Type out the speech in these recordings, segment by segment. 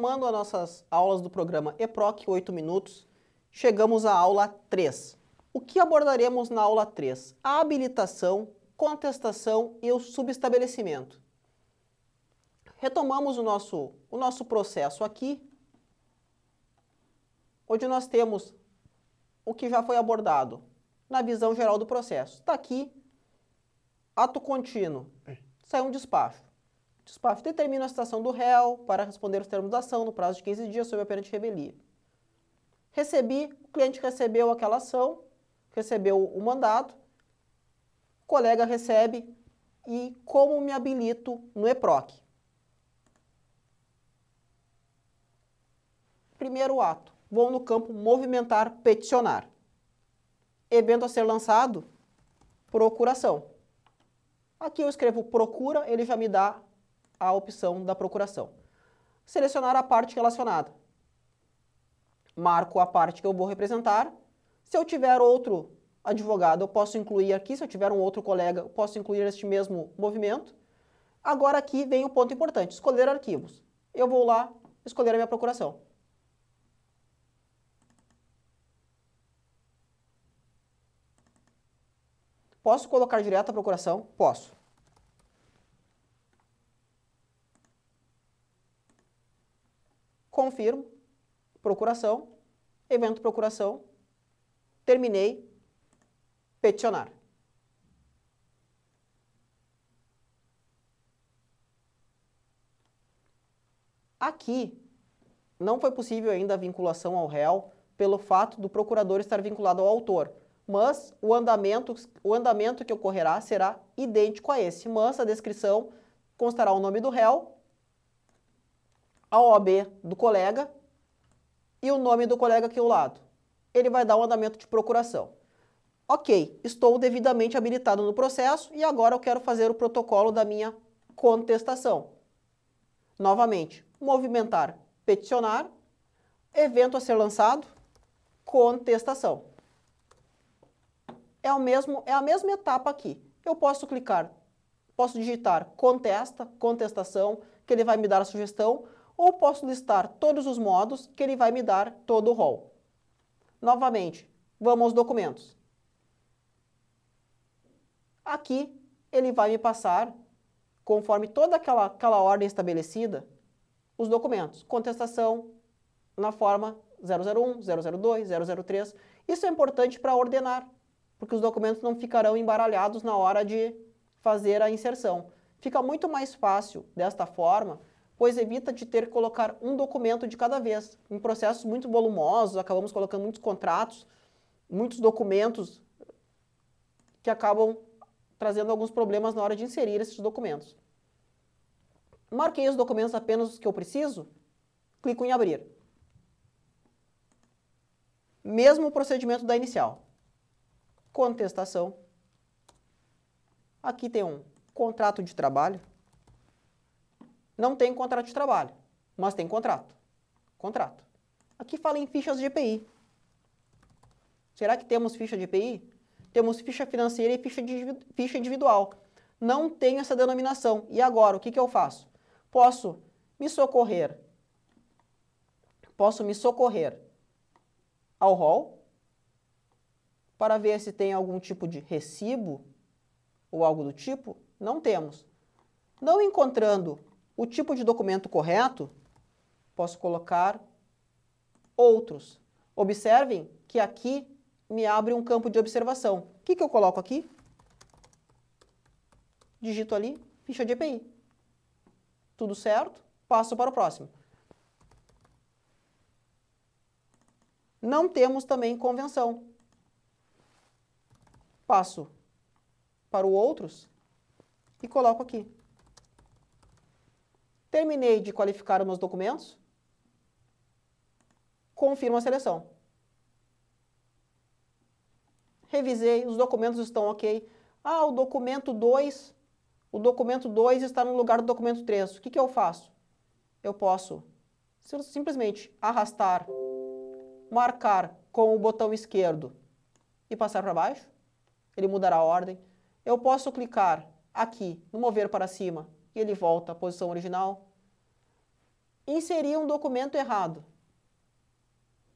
retomando as nossas aulas do programa EPROC 8 minutos, chegamos à aula 3. O que abordaremos na aula 3? A habilitação, contestação e o subestabelecimento. Retomamos o nosso, o nosso processo aqui, onde nós temos o que já foi abordado na visão geral do processo. Está aqui, ato contínuo, é. saiu um despacho. O SPAF determina a citação do réu para responder os termos da ação no prazo de 15 dias sob a pena de rebelia. Recebi, o cliente recebeu aquela ação, recebeu o mandato, o colega recebe e como me habilito no EPROC. Primeiro ato, vou no campo movimentar peticionar. Evento a ser lançado, procuração. Aqui eu escrevo procura, ele já me dá a opção da procuração. Selecionar a parte relacionada. Marco a parte que eu vou representar. Se eu tiver outro advogado, eu posso incluir aqui. Se eu tiver um outro colega, eu posso incluir este mesmo movimento. Agora aqui vem o ponto importante, escolher arquivos. Eu vou lá escolher a minha procuração. Posso colocar direto a procuração? Posso. confirmo, procuração, evento procuração, terminei, peticionar. Aqui, não foi possível ainda a vinculação ao réu pelo fato do procurador estar vinculado ao autor, mas o andamento, o andamento que ocorrerá será idêntico a esse, mas a descrição constará o nome do réu, a OAB do colega e o nome do colega aqui ao lado. Ele vai dar o um andamento de procuração. Ok, estou devidamente habilitado no processo e agora eu quero fazer o protocolo da minha contestação. Novamente, movimentar, peticionar, evento a ser lançado, contestação. É, o mesmo, é a mesma etapa aqui. Eu posso clicar, posso digitar contesta, contestação, que ele vai me dar a sugestão, ou posso listar todos os modos que ele vai me dar todo o rol. Novamente, vamos aos documentos. Aqui ele vai me passar, conforme toda aquela, aquela ordem estabelecida, os documentos. Contestação na forma 001, 002, 003. Isso é importante para ordenar, porque os documentos não ficarão embaralhados na hora de fazer a inserção. Fica muito mais fácil desta forma pois evita de ter que colocar um documento de cada vez. Em processos muito volumosos, acabamos colocando muitos contratos, muitos documentos que acabam trazendo alguns problemas na hora de inserir esses documentos. Marquei os documentos apenas os que eu preciso, clico em abrir. Mesmo procedimento da inicial. Contestação. Aqui tem um contrato de trabalho. Não tem contrato de trabalho, mas tem contrato. Contrato. Aqui fala em fichas de EPI. Será que temos ficha de EPI? Temos ficha financeira e ficha, de, ficha individual. Não tenho essa denominação. E agora, o que, que eu faço? Posso me socorrer. Posso me socorrer ao rol para ver se tem algum tipo de recibo ou algo do tipo? Não temos. Não encontrando o tipo de documento correto, posso colocar outros. Observem que aqui me abre um campo de observação. O que, que eu coloco aqui? Digito ali, ficha de EPI. Tudo certo? Passo para o próximo. Não temos também convenção. Passo para o outros e coloco aqui. Terminei de qualificar os meus documentos. Confirmo a seleção. Revisei, os documentos estão ok. Ah, o documento 2, o documento 2 está no lugar do documento 3. O que, que eu faço? Eu posso simplesmente arrastar, marcar com o botão esquerdo e passar para baixo. Ele mudará a ordem. Eu posso clicar aqui no mover para cima e ele volta à posição original. Inserir um documento errado.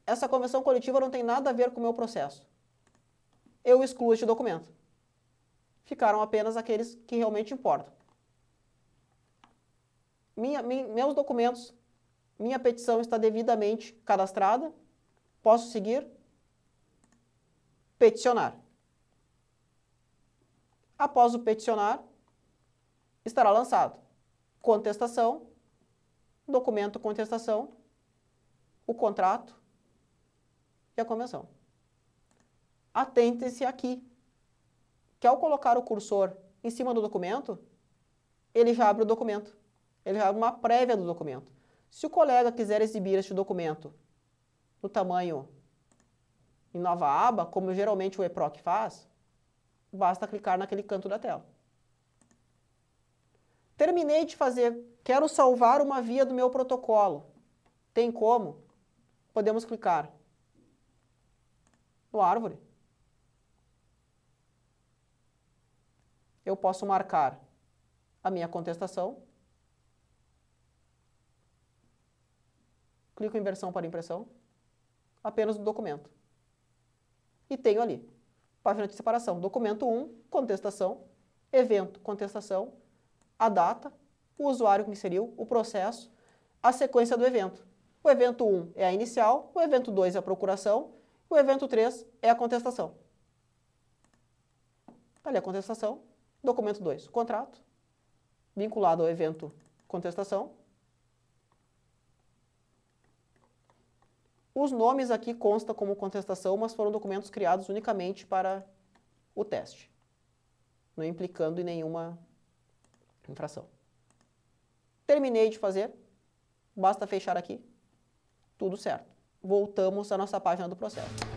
Essa convenção coletiva não tem nada a ver com o meu processo. Eu excluo este documento. Ficaram apenas aqueles que realmente importam. Minha, meus documentos, minha petição está devidamente cadastrada. Posso seguir? Peticionar. Após o peticionar, estará lançado. Contestação, documento contestação, o contrato e a convenção. Atente-se aqui, que ao colocar o cursor em cima do documento, ele já abre o documento. Ele já abre uma prévia do documento. Se o colega quiser exibir este documento no tamanho em nova aba, como geralmente o EPROC faz, basta clicar naquele canto da tela. Terminei de fazer, quero salvar uma via do meu protocolo. Tem como? Podemos clicar. No árvore. Eu posso marcar a minha contestação. Clico em versão para impressão. Apenas do documento. E tenho ali. Página de separação. Documento 1, contestação. Evento, contestação a data, o usuário que inseriu, o processo, a sequência do evento. O evento 1 é a inicial, o evento 2 é a procuração, o evento 3 é a contestação. Está ali a contestação, documento 2, contrato, vinculado ao evento contestação. Os nomes aqui constam como contestação, mas foram documentos criados unicamente para o teste, não implicando em nenhuma infração. Terminei de fazer, basta fechar aqui, tudo certo. Voltamos à nossa página do processo.